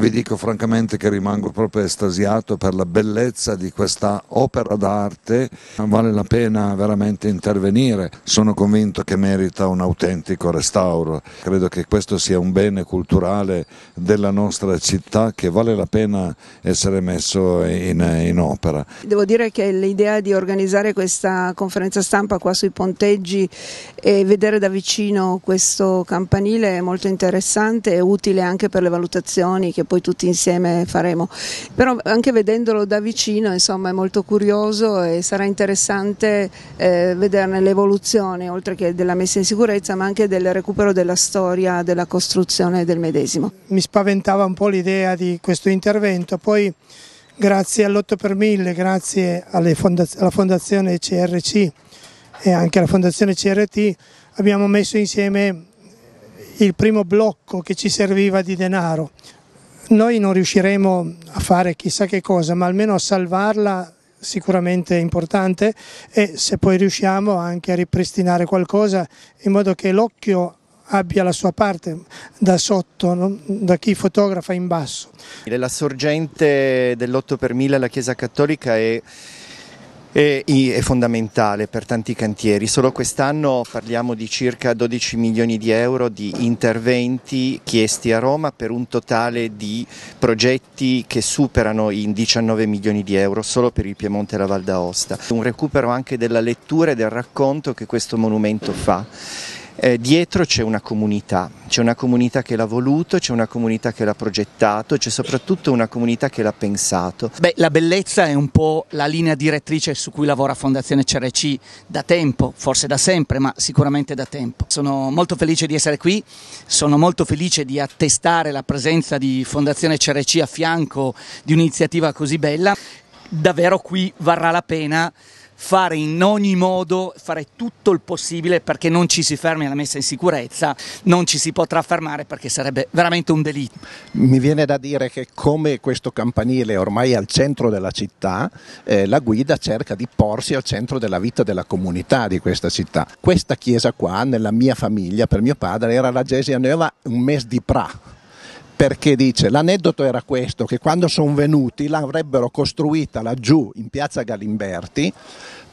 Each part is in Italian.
vi dico francamente che rimango proprio estasiato per la bellezza di questa opera d'arte, vale la pena veramente intervenire, sono convinto che merita un autentico restauro, credo che questo sia un bene culturale della nostra città che vale la pena essere messo in, in opera. Devo dire che l'idea di organizzare questa conferenza stampa qua sui ponteggi e vedere da vicino questo campanile è molto interessante e utile anche per le valutazioni che che poi tutti insieme faremo. Però anche vedendolo da vicino insomma, è molto curioso e sarà interessante eh, vederne l'evoluzione, oltre che della messa in sicurezza, ma anche del recupero della storia, della costruzione del medesimo. Mi spaventava un po' l'idea di questo intervento, poi grazie all'otto per 1000, grazie fondaz alla Fondazione CRC e anche alla Fondazione CRT abbiamo messo insieme il primo blocco che ci serviva di denaro, noi non riusciremo a fare chissà che cosa, ma almeno a salvarla sicuramente è importante e se poi riusciamo anche a ripristinare qualcosa in modo che l'occhio abbia la sua parte da sotto, no? da chi fotografa in basso. La sorgente dell'8 per 1000 alla Chiesa Cattolica è è, è fondamentale per tanti cantieri. Solo quest'anno parliamo di circa 12 milioni di euro di interventi chiesti a Roma per un totale di progetti che superano i 19 milioni di euro solo per il Piemonte e la Val d'Aosta. Un recupero anche della lettura e del racconto che questo monumento fa eh, dietro c'è una comunità, c'è una comunità che l'ha voluto, c'è una comunità che l'ha progettato, c'è soprattutto una comunità che l'ha pensato. Beh, la bellezza è un po' la linea direttrice su cui lavora Fondazione CRC da tempo, forse da sempre, ma sicuramente da tempo. Sono molto felice di essere qui, sono molto felice di attestare la presenza di Fondazione CRC a fianco di un'iniziativa così bella. Davvero qui varrà la pena fare in ogni modo, fare tutto il possibile perché non ci si fermi alla messa in sicurezza, non ci si potrà fermare perché sarebbe veramente un delitto. Mi viene da dire che come questo campanile è ormai al centro della città, eh, la guida cerca di porsi al centro della vita della comunità di questa città. Questa chiesa qua, nella mia famiglia, per mio padre, era la Gesia Nuova un mese di Pra perché dice l'aneddoto era questo che quando sono venuti l'avrebbero costruita laggiù in piazza Galimberti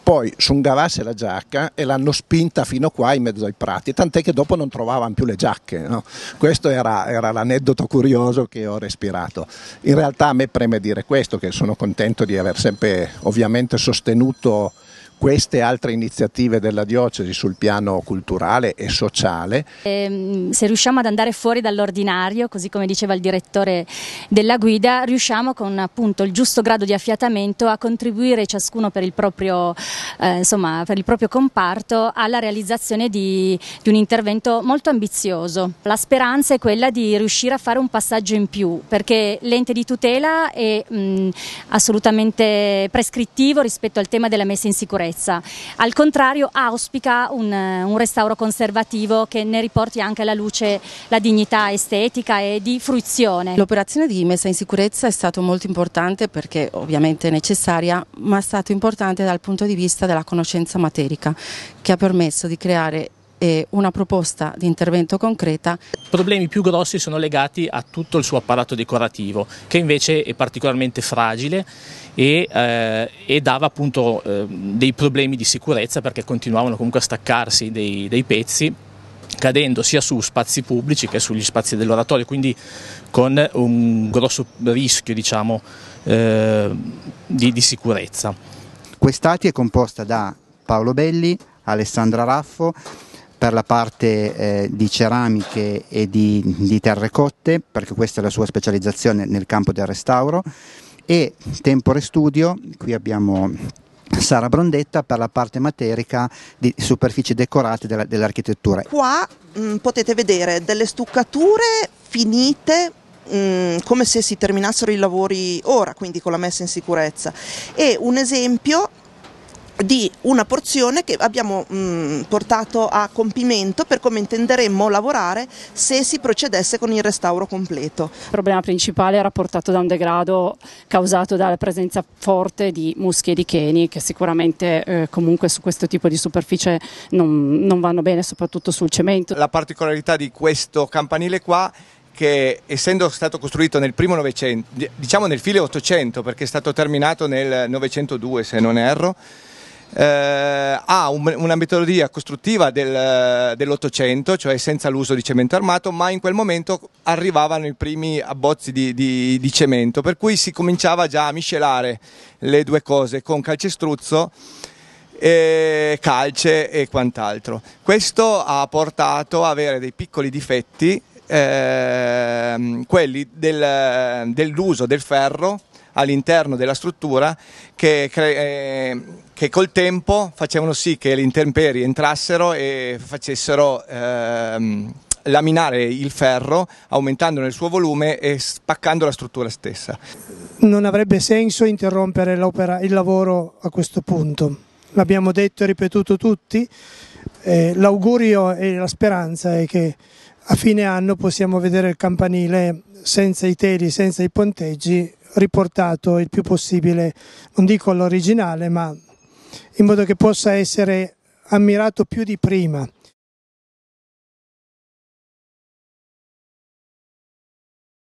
poi sungavasse la giacca e l'hanno spinta fino qua in mezzo ai prati, tant'è che dopo non trovavano più le giacche. No? Questo era, era, l'aneddoto curioso che ho respirato. In realtà a me preme dire questo, che sono contento di aver sempre ovviamente sostenuto queste altre iniziative della diocesi sul piano culturale e sociale. Eh, se riusciamo ad andare fuori dall'ordinario, così come diceva il direttore della guida, riusciamo con appunto il giusto grado di affiatamento a contribuire ciascuno per il proprio, eh, insomma, per il proprio comparto alla realizzazione di, di un intervento molto ambizioso. La speranza è quella di riuscire a fare un passaggio in più, perché l'ente di tutela è mh, mm, assolutamente prescrittivo rispetto al tema della messa in sicurezza sicurezza. Al contrario auspica un, un restauro conservativo che ne riporti anche alla luce la dignità estetica e di fruizione. L'operazione di messa in sicurezza è stata molto importante perché ovviamente è necessaria, ma è stata importante dal punto di vista della conoscenza materica che ha permesso di creare e una proposta di intervento concreta. I problemi più grossi sono legati a tutto il suo apparato decorativo, che invece è particolarmente fragile e, eh, e dava appunto eh, dei problemi di sicurezza perché continuavano comunque a staccarsi dei, dei pezzi cadendo sia su spazi pubblici che sugli spazi dell'oratorio, quindi con un grosso rischio diciamo, eh, di, di sicurezza. Quest'ATI è composta da Paolo Belli, Alessandra Raffo, per la parte eh, di ceramiche e di, di terrecotte, perché questa è la sua specializzazione nel campo del restauro, e Tempore Studio, qui abbiamo Sara Brondetta per la parte materica di superfici decorate dell'architettura. Qua mh, mm, potete vedere delle stuccature finite mm, come se si terminassero i lavori ora, quindi con la messa in sicurezza. E un esempio di una porzione che abbiamo mh, mm, portato a compimento per come intenderemmo lavorare se si procedesse con il restauro completo. Il problema principale era portato da un degrado causato dalla presenza forte di muschi e di cheni che sicuramente eh, comunque su questo tipo di superficie non, non vanno bene, soprattutto sul cemento. La particolarità di questo campanile qua che essendo stato costruito nel primo novecento, diciamo nel file ottocento perché è stato terminato nel 902 se non erro, eh, ha un, una metodologia costruttiva del, dell'Ottocento, cioè senza l'uso di cemento armato, ma in quel momento arrivavano i primi abbozzi di, di, di cemento, per cui si cominciava già a miscelare le due cose con calcestruzzo e calce e quant'altro. Questo ha portato ad avere dei piccoli difetti, ehm, quelli del, dell'uso del ferro all'interno della struttura che, eh, che, col tempo facevano sì che le intemperie entrassero e facessero ehm, laminare il ferro aumentando il suo volume e spaccando la struttura stessa. Non avrebbe senso interrompere il lavoro a questo punto, l'abbiamo detto e ripetuto tutti, eh, l'augurio e la speranza è che a fine anno possiamo vedere il campanile senza i teli, senza i ponteggi riportato il più possibile, non dico all'originale, ma in modo che possa essere ammirato più di prima.